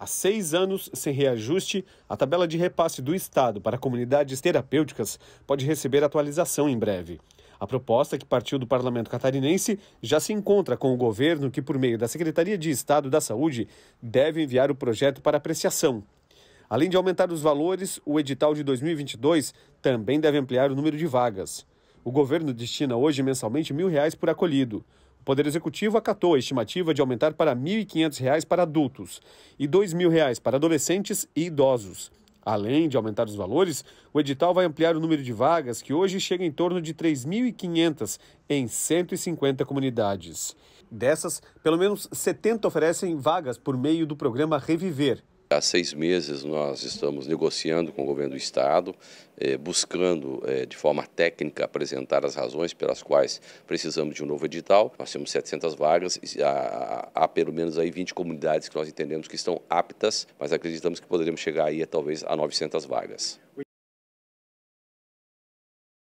Há seis anos sem reajuste, a tabela de repasse do Estado para comunidades terapêuticas pode receber atualização em breve. A proposta, que partiu do parlamento catarinense, já se encontra com o governo, que, por meio da Secretaria de Estado da Saúde, deve enviar o projeto para apreciação. Além de aumentar os valores, o edital de 2022 também deve ampliar o número de vagas. O governo destina hoje mensalmente mil reais por acolhido. Poder Executivo acatou a estimativa de aumentar para R$ 1.500 para adultos e R$ 2.000 para adolescentes e idosos. Além de aumentar os valores, o edital vai ampliar o número de vagas, que hoje chega em torno de 3.500 em 150 comunidades. Dessas, pelo menos 70 oferecem vagas por meio do programa Reviver, Há seis meses nós estamos negociando com o governo do Estado, eh, buscando eh, de forma técnica apresentar as razões pelas quais precisamos de um novo edital. Nós temos 700 vagas, há, há, pelo menos aí 20 comunidades que nós entendemos que estão aptas, mas acreditamos que poderemos chegar aí a, talvez a 900 vagas.